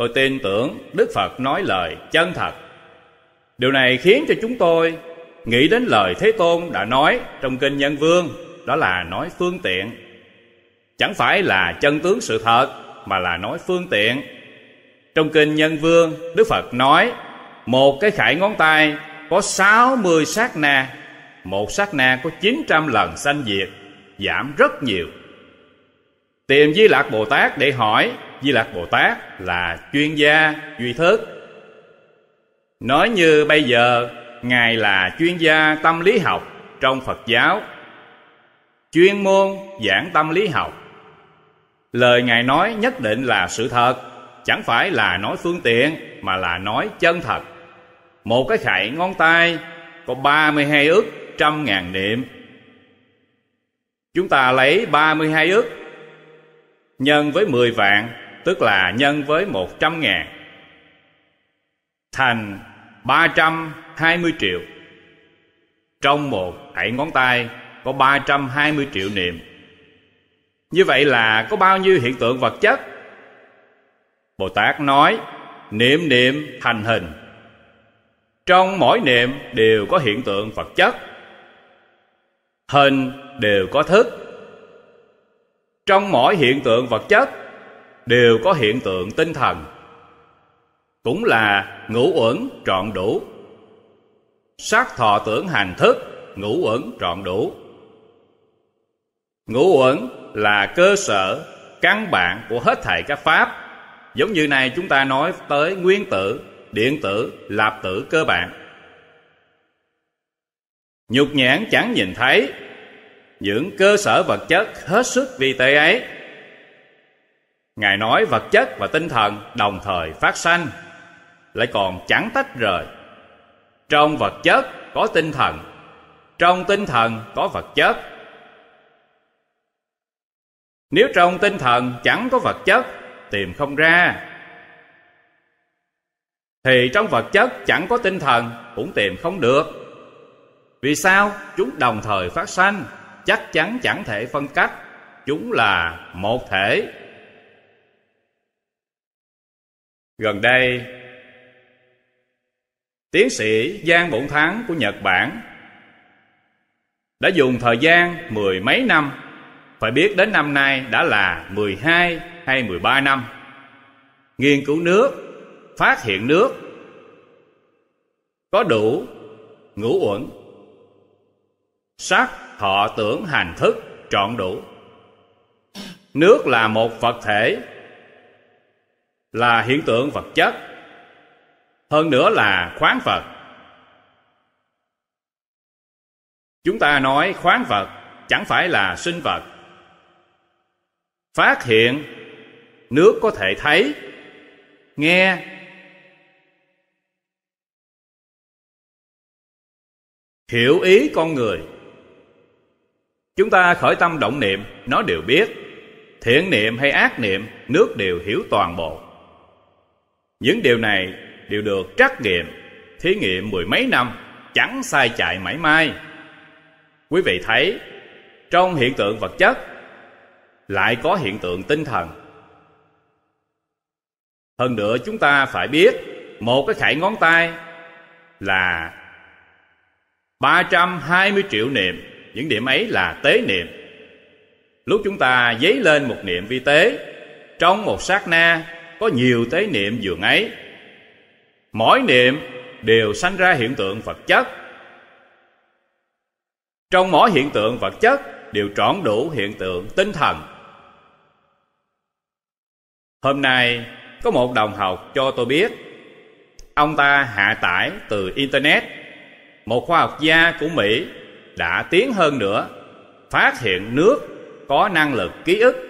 tôi tin tưởng đức phật nói lời chân thật điều này khiến cho chúng tôi nghĩ đến lời thế tôn đã nói trong kinh nhân vương đó là nói phương tiện chẳng phải là chân tướng sự thật mà là nói phương tiện trong kinh nhân vương đức phật nói một cái khải ngón tay có sáu mươi sát na một sát na có chín trăm lần sanh diệt giảm rất nhiều tìm di lạc bồ tát để hỏi Di lạc Bồ Tát là chuyên gia duy thức. Nói như bây giờ, Ngài là chuyên gia tâm lý học trong Phật giáo. Chuyên môn giảng tâm lý học. Lời Ngài nói nhất định là sự thật, chẳng phải là nói phương tiện mà là nói chân thật. Một cái khải ngón tay có ba mươi hai ức trăm ngàn niệm. Chúng ta lấy ba mươi hai ức nhân với mười vạn tức là nhân với một trăm ngàn thành ba trăm hai mươi triệu trong một thảy ngón tay có ba trăm hai mươi triệu niệm như vậy là có bao nhiêu hiện tượng vật chất bồ tát nói niệm niệm thành hình trong mỗi niệm đều có hiện tượng vật chất hình đều có thức trong mỗi hiện tượng vật chất đều có hiện tượng tinh thần cũng là ngũ uẩn trọn đủ sát thọ tưởng hành thức ngũ uẩn trọn đủ ngũ uẩn là cơ sở căn bản của hết thảy các pháp giống như này chúng ta nói tới nguyên tử điện tử lạp tử cơ bản nhục nhãn chẳng nhìn thấy những cơ sở vật chất hết sức vi tế ấy Ngài nói vật chất và tinh thần đồng thời phát sanh Lại còn chẳng tách rời Trong vật chất có tinh thần Trong tinh thần có vật chất Nếu trong tinh thần chẳng có vật chất Tìm không ra Thì trong vật chất chẳng có tinh thần Cũng tìm không được Vì sao chúng đồng thời phát sanh Chắc chắn chẳng thể phân cách Chúng là một thể Gần đây, tiến sĩ Giang Bổn Thắng của Nhật Bản đã dùng thời gian mười mấy năm, phải biết đến năm nay đã là mười hai hay mười ba năm, nghiên cứu nước, phát hiện nước, có đủ ngũ uẩn, sắc, thọ, tưởng, hành, thức trọn đủ. Nước là một vật thể là hiện tượng vật chất hơn nữa là khoáng vật chúng ta nói khoáng vật chẳng phải là sinh vật phát hiện nước có thể thấy nghe hiểu ý con người chúng ta khởi tâm động niệm nó đều biết thiện niệm hay ác niệm nước đều hiểu toàn bộ những điều này đều được trắc nghiệm, thí nghiệm mười mấy năm, chẳng sai chạy mãi mai. Quý vị thấy, trong hiện tượng vật chất lại có hiện tượng tinh thần. Hơn nữa chúng ta phải biết một cái khải ngón tay là 320 triệu niệm, những điểm ấy là tế niệm. Lúc chúng ta dấy lên một niệm vi tế, trong một sát na có nhiều tế niệm dường ấy mỗi niệm đều sanh ra hiện tượng vật chất trong mỗi hiện tượng vật chất đều trọn đủ hiện tượng tinh thần hôm nay có một đồng học cho tôi biết ông ta hạ tải từ internet một khoa học gia của mỹ đã tiến hơn nữa phát hiện nước có năng lực ký ức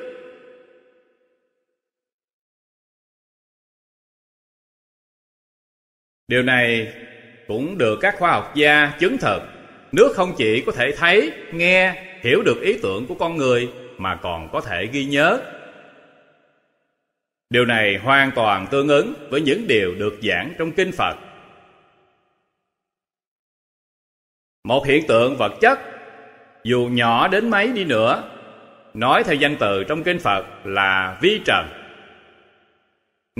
Điều này cũng được các khoa học gia chứng thực. Nước không chỉ có thể thấy, nghe, hiểu được ý tưởng của con người mà còn có thể ghi nhớ. Điều này hoàn toàn tương ứng với những điều được giảng trong kinh Phật. Một hiện tượng vật chất dù nhỏ đến mấy đi nữa, nói theo danh từ trong kinh Phật là vi trần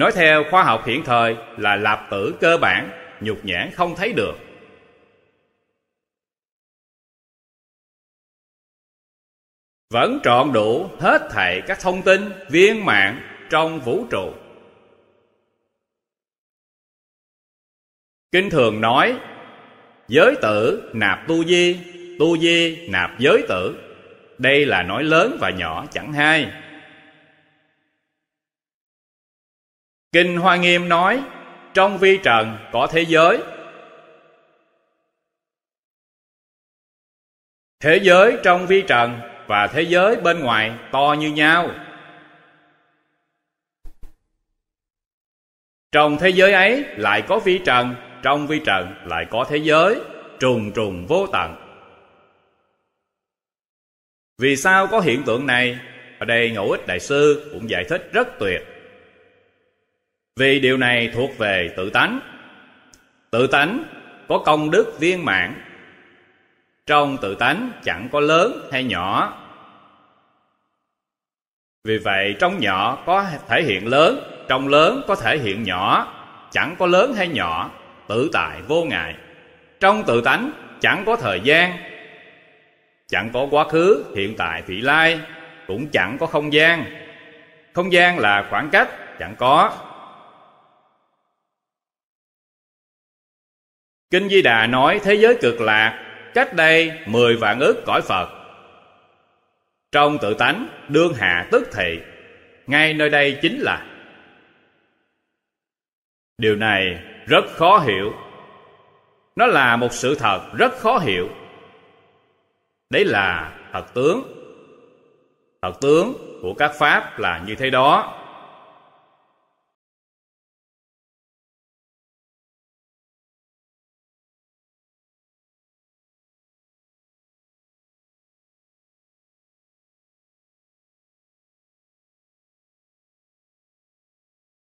Nói theo khoa học hiện thời là lạp tử cơ bản, nhục nhãn không thấy được. Vẫn trọn đủ hết thảy các thông tin viên mạng trong vũ trụ. Kinh thường nói, giới tử nạp tu di, tu di nạp giới tử. Đây là nói lớn và nhỏ chẳng hai. Kinh Hoa Nghiêm nói Trong vi trần có thế giới Thế giới trong vi trần và thế giới bên ngoài to như nhau Trong thế giới ấy lại có vi trần Trong vi trần lại có thế giới Trùng trùng vô tận Vì sao có hiện tượng này Ở đây Ngẫu Ích Đại Sư cũng giải thích rất tuyệt vì điều này thuộc về tự tánh tự tánh có công đức viên mãn trong tự tánh chẳng có lớn hay nhỏ vì vậy trong nhỏ có thể hiện lớn trong lớn có thể hiện nhỏ chẳng có lớn hay nhỏ tự tại vô ngại trong tự tánh chẳng có thời gian chẳng có quá khứ hiện tại vị lai cũng chẳng có không gian không gian là khoảng cách chẳng có Kinh Di Đà nói thế giới cực lạc cách đây mười vạn ước cõi Phật. Trong tự tánh đương hạ tức thị, ngay nơi đây chính là. Điều này rất khó hiểu. Nó là một sự thật rất khó hiểu. Đấy là thật tướng. Thật tướng của các pháp là như thế đó.